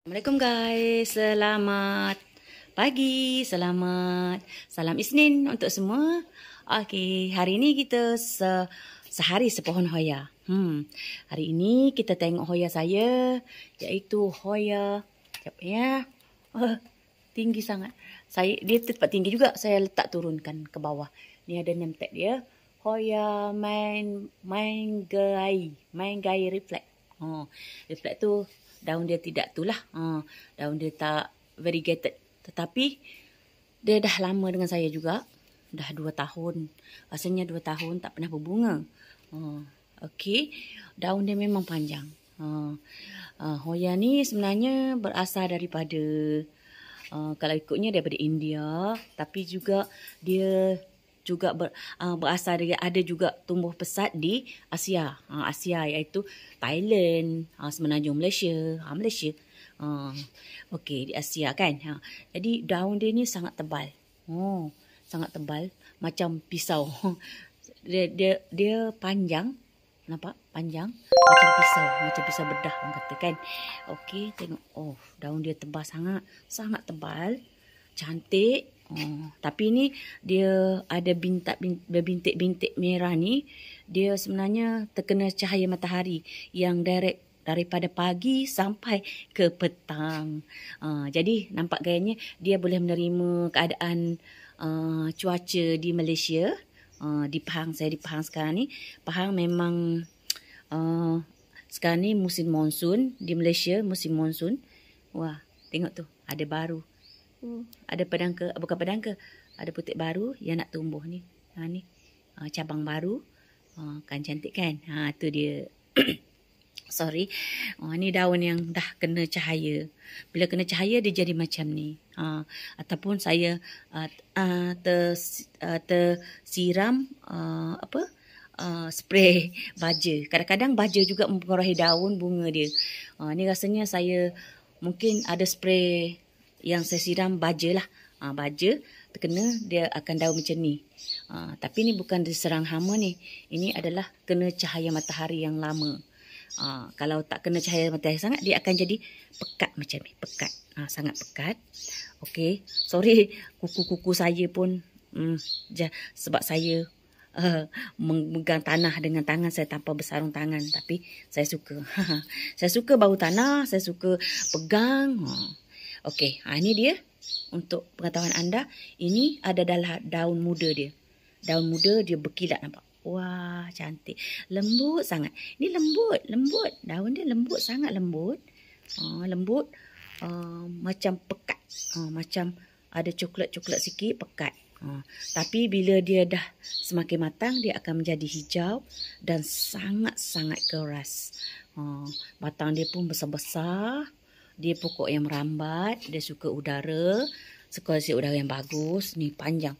Assalamualaikum guys, selamat pagi, selamat salam Isnin untuk semua. Okey, hari ini kita se sehari sepohon hoya. Hmm. Hari ini kita tengok hoya saya iaitu hoya Jap, ya. Uh, tinggi sangat. Saya dia tetap tinggi juga saya letak turunkan ke bawah. Ni ada name tag dia. Hoya main main mangai, mangai reflect. Oh, reflect tu daun dia tidak itulah. Ha, daun dia tak variegated. Tetapi dia dah lama dengan saya juga. Dah dua tahun. Rasanya dua tahun tak pernah berbunga. Ha, Okey. Daun dia memang panjang. Ha, ha, Hoya ni sebenarnya berasal daripada... Uh, kalau ikutnya daripada India. Tapi juga dia juga ber, uh, berasal dari ada juga tumbuh pesat di Asia. Uh, Asia iaitu Thailand, uh, Semenanjung Malaysia, uh, Malaysia. Uh, Okey, di Asia kan. Uh, jadi daun dia ni sangat tebal. Oh, sangat tebal macam pisau. dia dia dia panjang. Nampak? Panjang macam pisau, macam pisau bedah orang kata kan. Okey, tengok. Oh, daun dia tebal sangat, sangat tebal. Cantik. Hmm. tapi ni dia ada bintak berbintik-bintik merah ni dia sebenarnya terkena cahaya matahari yang direct daripada pagi sampai ke petang. Uh, jadi nampak gayanya dia boleh menerima keadaan uh, cuaca di Malaysia, uh, di Pahang saya di Pahang sekarang ni. Pahang memang uh, sekarang ni musim monsun di Malaysia musim monsun. Wah, tengok tu ada baru. Hmm. Ada pedang ke, bukan pedang ke. Ada putik baru yang nak tumbuh ni. Ha ni. Ha, cabang baru. Ha, kan cantik kan? Ha tu dia. Sorry. Ha, ni daun yang dah kena cahaya. Bila kena cahaya dia jadi macam ni. Ha, ataupun saya uh, uh, ter, ha, tersiram uh, apa? Uh, spray baja. Kadang-kadang baja juga mempengaruhi daun bunga dia. Uh, ni rasanya saya mungkin ada spray yang saya siram baja lah. Ha, baja terkena dia akan daun macam ni. Ha, tapi ni bukan diserang hama ni. Ini adalah kena cahaya matahari yang lama. Ha, kalau tak kena cahaya matahari sangat dia akan jadi pekat macam ni. Pekat. Ha, sangat pekat. Okay, Sorry kuku-kuku saya pun hmm, ja, sebab saya uh, eh, memegang tanah dengan tangan saya tanpa bersarung tangan. Tapi saya suka. saya suka bau tanah. Saya suka pegang. Ha. Okey, ha ini dia untuk pengetahuan anda, ini ada adalah ha, daun muda dia. Daun muda dia berkilat nampak. Wah, cantik. Lembut sangat. Ini lembut, lembut. Daun dia lembut sangat lembut. Ah, lembut. Uh, macam pekat. Ah, macam ada coklat-coklat sikit, pekat. Uh, tapi bila dia dah semakin matang dia akan menjadi hijau dan sangat-sangat keras. Uh, batang dia pun besar-besar dia pokok yang merambat dia suka udara sekolah udara yang bagus ni panjang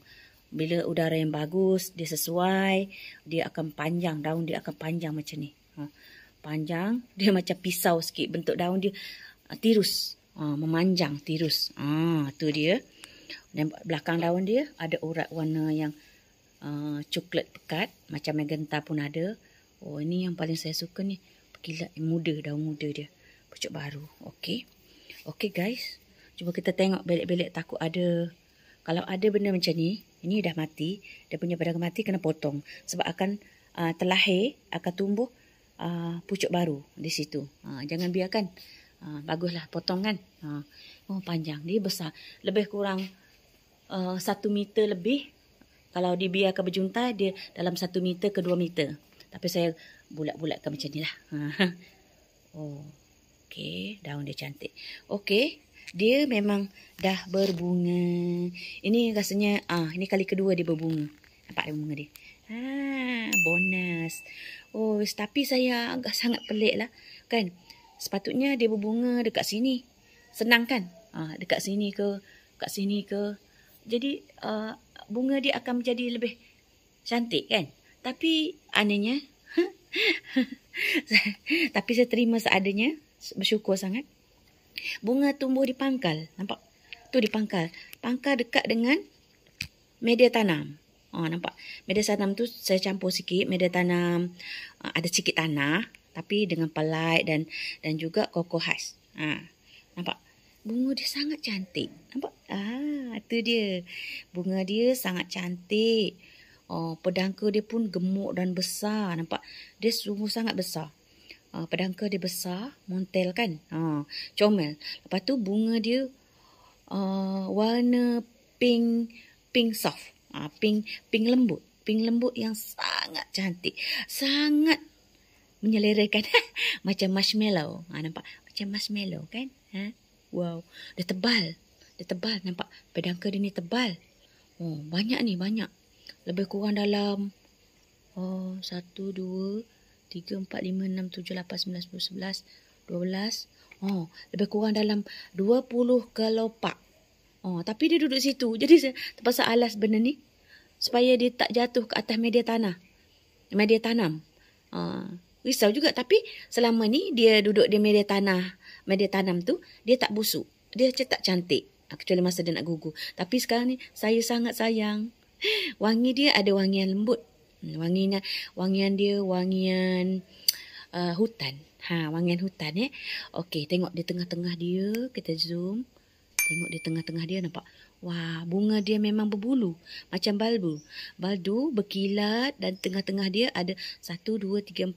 bila udara yang bagus dia sesuai dia akan panjang daun dia akan panjang macam ni ha. panjang dia macam pisau sikit bentuk daun dia ha, tirus ha, memanjang tirus ha, tu dia dan belakang daun dia ada urat warna yang uh, coklat pekat macam magenta pun ada oh ini yang paling saya suka ni kilat muda daun muda dia pucuk baru. Okey. Okey guys. Cuba kita tengok belik-belik takut ada. Kalau ada benda macam ni. Ini dah mati. Dia punya barang mati kena potong. Sebab akan uh, terlahir. Akan tumbuh uh, pucuk baru di situ. Uh, jangan biarkan. Uh, baguslah potong kan. Uh, oh panjang. Dia besar. Lebih kurang satu meter lebih. Kalau dibiarkan berjunta dia dalam satu meter ke dua meter. Tapi saya bulat-bulatkan macam ni lah. oh. Okey, daun dia cantik. Okey, dia memang dah berbunga. Ini rasanya ah, ini kali kedua dia berbunga. Nampak dia bunga dia. Ha, bonus. Oh, tapi saya agak sangat lah, kan? Sepatutnya dia berbunga dekat sini. Senang kan? Ah, dekat sini ke, dekat sini ke. Jadi, ah, bunga dia akan menjadi lebih cantik kan? Tapi anehnya tapi saya terima seadanya bersyukur sangat. Bunga tumbuh di pangkal. Nampak? Tu di pangkal. Pangkal dekat dengan media tanam. Ha, nampak? Media tanam tu saya campur sikit. Media tanam ha, ada sikit tanah. Tapi dengan pelai dan dan juga koko khas. Ha, nampak? Bunga dia sangat cantik. Nampak? Ah, tu dia. Bunga dia sangat cantik. Oh, pedangka dia pun gemuk dan besar. Nampak? Dia sungguh sangat besar. Ah, pedangka dia besar, montel kan? Ha, comel. Lepas tu bunga dia uh, warna pink, pink soft. Ah, pink, pink lembut. Pink lembut yang sangat cantik. Sangat menyelerakan. Macam marshmallow. Ha, nampak? Macam marshmallow kan? Ha? Wow. Dia tebal. Dia tebal. Nampak? Pedangka dia ni tebal. Oh, banyak ni, banyak. Lebih kurang dalam... Oh, satu, dua, 3, 4, 5, 6, 7, 8, 9, 10, 11, 12. Oh, lebih kurang dalam 20 kelopak. Oh, tapi dia duduk situ. Jadi terpaksa alas benda ni. Supaya dia tak jatuh ke atas media tanah. Media tanam. Uh, risau juga. Tapi selama ni dia duduk di media tanah. Media tanam tu, dia tak busuk. Dia cetak cantik. Ah, kecuali masa dia nak gugur. Tapi sekarang ni, saya sangat sayang. Wangi dia ada wangi yang lembut wangi hmm, wanginya wangian dia wangian uh, hutan ha wangian hutan eh okey tengok di tengah-tengah dia kita zoom tengok di tengah-tengah dia nampak wah bunga dia memang berbulu macam balbu baldu berkilat dan tengah-tengah dia ada 1 2 3 4 5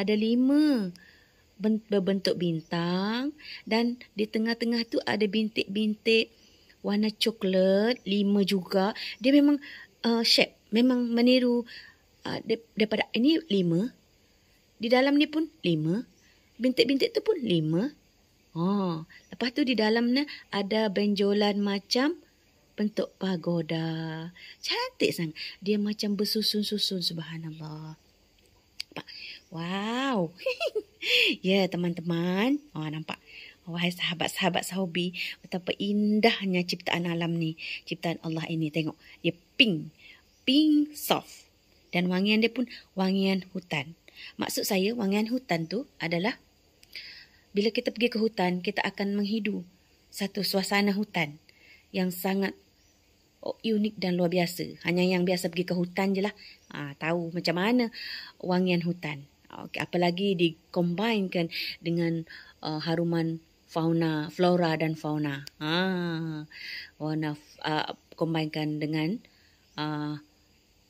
ada 5 berbentuk bintang dan di tengah-tengah tu ada bintik-bintik warna coklat lima juga dia memang uh, shape memang meniru uh, daripada ini lima. Di dalam ni pun lima. Bintik-bintik tu pun lima. Oh, lepas tu di dalamnya ada benjolan macam bentuk pagoda. Cantik sangat. Dia macam bersusun-susun subhanallah. Wow. ya teman-teman. Oh nampak. Wahai sahabat-sahabat sahobi. Betapa indahnya ciptaan alam ni. Ciptaan Allah ini. Tengok. Dia pink pink soft. Dan wangian dia pun wangian hutan. Maksud saya wangian hutan tu adalah bila kita pergi ke hutan, kita akan menghidu satu suasana hutan yang sangat oh, unik dan luar biasa. Hanya yang biasa pergi ke hutan je lah ha, tahu macam mana wangian hutan. Okay, apalagi dikombinkan dengan uh, haruman fauna, flora dan fauna. Ha, warna uh, kombinkan dengan uh,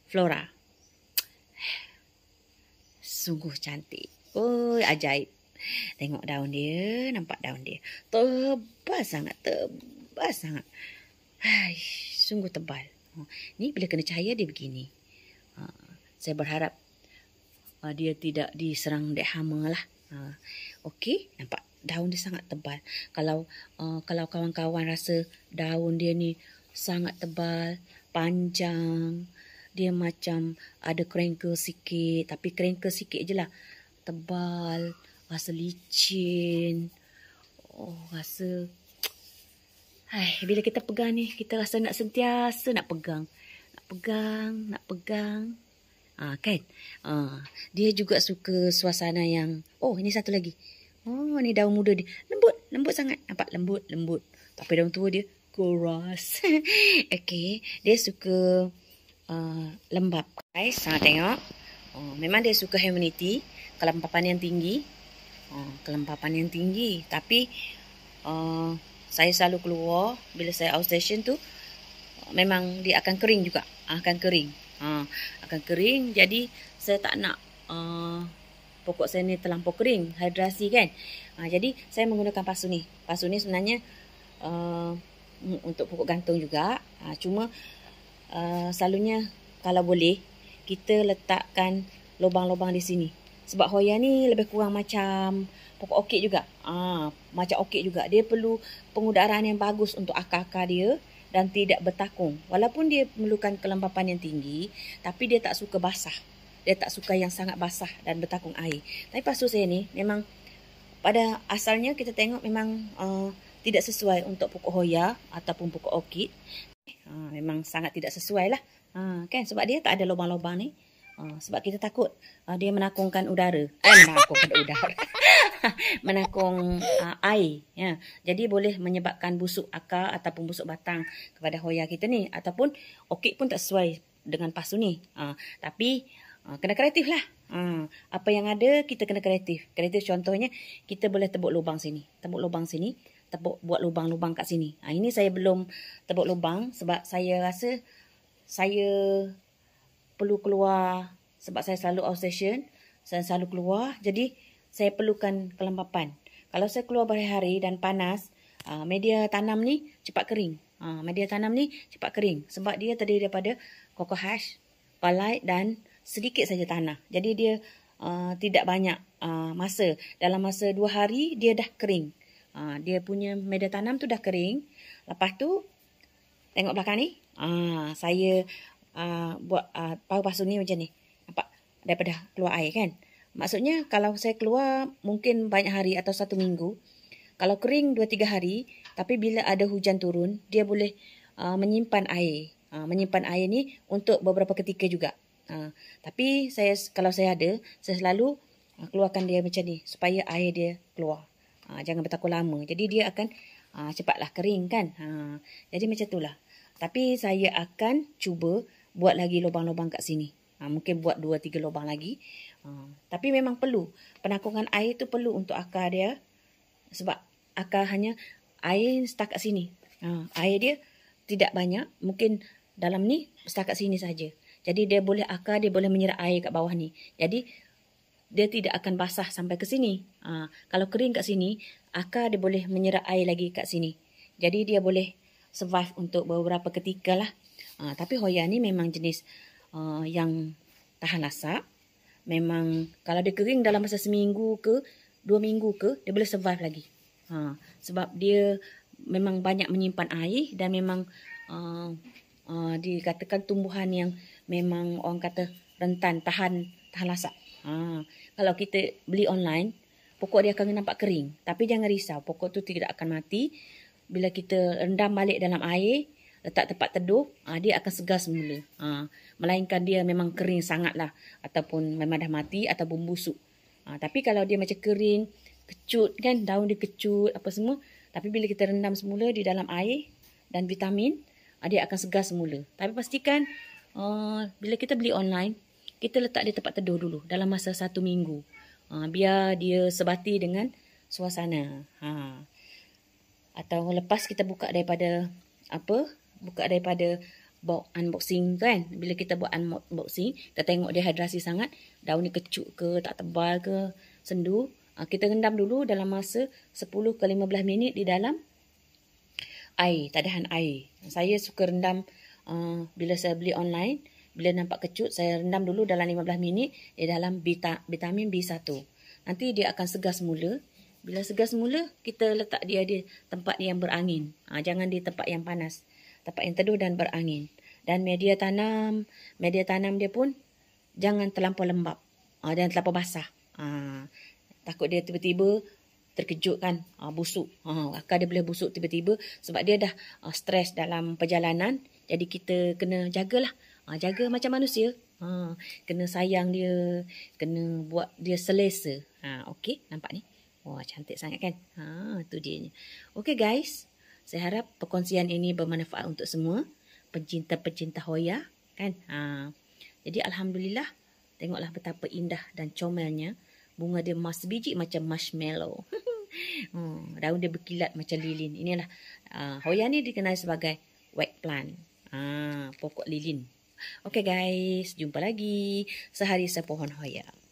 Flora. Sungguh cantik. Oi, ajaib. Tengok daun dia, nampak daun dia. Tebal sangat, tebal sangat. Hai, sungguh tebal. Ha, ni bila kena cahaya dia begini. Ha, saya berharap ha, dia tidak diserang dek hama lah. Okey, nampak daun dia sangat tebal. Kalau kalau kawan-kawan rasa daun dia ni sangat tebal, panjang dia macam ada crinkle sikit tapi crinkle sikit je lah tebal, rasa licin oh rasa Hai, bila kita pegang ni, kita rasa nak sentiasa nak pegang, nak pegang nak pegang ha, kan, ha, dia juga suka suasana yang, oh ini satu lagi oh ni daun muda dia lembut, lembut sangat, nampak lembut, lembut tapi daun tua dia keras. Okey, dia suka Uh, lembab guys. Ha, tengok. Oh, memang dia suka humidity, kelembapan yang tinggi. Oh, kelembapan yang tinggi. Tapi uh, saya selalu keluar bila saya outstation tu uh, memang dia akan kering juga. Akan kering. Ha, akan kering. Jadi saya tak nak uh, pokok saya ni terlampau kering, hidrasi kan. Ha, jadi saya menggunakan pasu ni. Pasu ni sebenarnya uh, untuk pokok gantung juga. Ha, cuma Ah, selalunya kalau boleh kita letakkan lubang-lubang di sini. Sebab hoya ni lebih kurang macam pokok okey juga. Ah, macam okey juga. Dia perlu pengudaraan yang bagus untuk akar-akar dia dan tidak bertakung. Walaupun dia memerlukan kelembapan yang tinggi, tapi dia tak suka basah. Dia tak suka yang sangat basah dan bertakung air. Tapi pasu saya ni memang pada asalnya kita tengok memang uh, tidak sesuai untuk pokok hoya ataupun pokok okey. Ha, memang sangat tidak sesuai lah. Ha, kan? Sebab dia tak ada lubang-lubang ni. Ha, sebab kita takut ha, dia menakungkan udara. Eh, menakungkan udara. menakung ha, air. Ya. Jadi boleh menyebabkan busuk akar ataupun busuk batang kepada hoya kita ni. Ataupun okit pun tak sesuai dengan pasu ni. Ha, tapi ha, kena kreatif lah. Ha, apa yang ada kita kena kreatif. Kreatif contohnya kita boleh tebuk lubang sini. Tebuk lubang sini tebuk buat lubang-lubang kat sini. Ha, ini saya belum tebuk lubang sebab saya rasa saya perlu keluar sebab saya selalu out session. Saya selalu keluar jadi saya perlukan kelembapan. Kalau saya keluar hari hari dan panas, ha, media tanam ni cepat kering. Ha, media tanam ni cepat kering sebab dia terdiri daripada koko hash, palai dan sedikit saja tanah. Jadi dia ha, tidak banyak masa. Dalam masa dua hari dia dah kering. Ha, dia punya media tanam tu dah kering. Lepas tu, tengok belakang ni. Ha, saya uh, buat uh, ha, paru pasu ni macam ni. Nampak? Daripada keluar air kan? Maksudnya, kalau saya keluar mungkin banyak hari atau satu minggu. Kalau kering dua tiga hari, tapi bila ada hujan turun, dia boleh uh, menyimpan air. Ha, menyimpan air ni untuk beberapa ketika juga. Ha, tapi saya kalau saya ada, saya selalu keluarkan dia macam ni supaya air dia keluar. Ha, jangan bertakul lama. Jadi dia akan ha, cepatlah kering kan. Ha, jadi macam itulah. Tapi saya akan cuba buat lagi lubang-lubang kat sini. Ha, mungkin buat 2-3 lubang lagi. Ha, tapi memang perlu. Penakungan air tu perlu untuk akar dia. Sebab akar hanya air kat sini. Ha, air dia tidak banyak. Mungkin dalam ni kat sini saja. Jadi dia boleh akar, dia boleh menyerap air kat bawah ni. Jadi dia tidak akan basah sampai ke sini. Ha, kalau kering kat sini, akar dia boleh menyerap air lagi kat sini. Jadi dia boleh survive untuk beberapa ketika lah. Ha, tapi hoya ni memang jenis uh, yang tahan lasak. Memang kalau dia kering dalam masa seminggu ke dua minggu ke, dia boleh survive lagi. Ha, sebab dia memang banyak menyimpan air dan memang uh, uh, dikatakan tumbuhan yang memang orang kata rentan, tahan, tahan lasak. Ha, kalau kita beli online, pokok dia akan nampak kering. Tapi jangan risau, pokok tu tidak akan mati. Bila kita rendam balik dalam air, letak tempat teduh, ha, dia akan segar semula. Ha, melainkan dia memang kering sangatlah. Ataupun memang dah mati atau busuk. Ha, tapi kalau dia macam kering, kecut kan, daun dia kecut, apa semua. Tapi bila kita rendam semula di dalam air dan vitamin, ha, dia akan segar semula. Tapi pastikan, uh, bila kita beli online, kita letak dia tempat teduh dulu dalam masa satu minggu. Ha, biar dia sebati dengan suasana. Ha. Atau lepas kita buka daripada apa? Buka daripada box unboxing kan? Bila kita buat unboxing, kita tengok dehidrasi sangat, daun ni kecut ke, tak tebal ke, sendu. Ha, kita rendam dulu dalam masa 10 ke 15 minit di dalam air, tadahan air. Saya suka rendam uh, bila saya beli online, bila nampak kecut saya rendam dulu dalam 15 minit di eh, dalam vita, vitamin B1. Nanti dia akan segar semula. Bila segar semula kita letak dia di tempat yang berangin. Ha, jangan di tempat yang panas. Tempat yang teduh dan berangin. Dan media tanam, media tanam dia pun jangan terlalu lembap. Ha, jangan terlalu basah. Ha, takut dia tiba-tiba terkejut kan ha, busuk. Ha, akar dia boleh busuk tiba-tiba sebab dia dah ha, stres dalam perjalanan. Jadi kita kena jagalah. lah ha, jaga macam manusia ha, kena sayang dia kena buat dia selesa ha, ok nampak ni wah cantik sangat kan ha, tu dia ni guys saya harap perkongsian ini bermanfaat untuk semua pencinta-pencinta hoya kan ha. jadi Alhamdulillah tengoklah betapa indah dan comelnya bunga dia mas biji macam marshmallow Hmm, daun dia berkilat macam lilin. Inilah uh, hoya ni dikenali sebagai white plant. Ah, pokok lilin. Okay guys, jumpa lagi sehari sepohon hoya.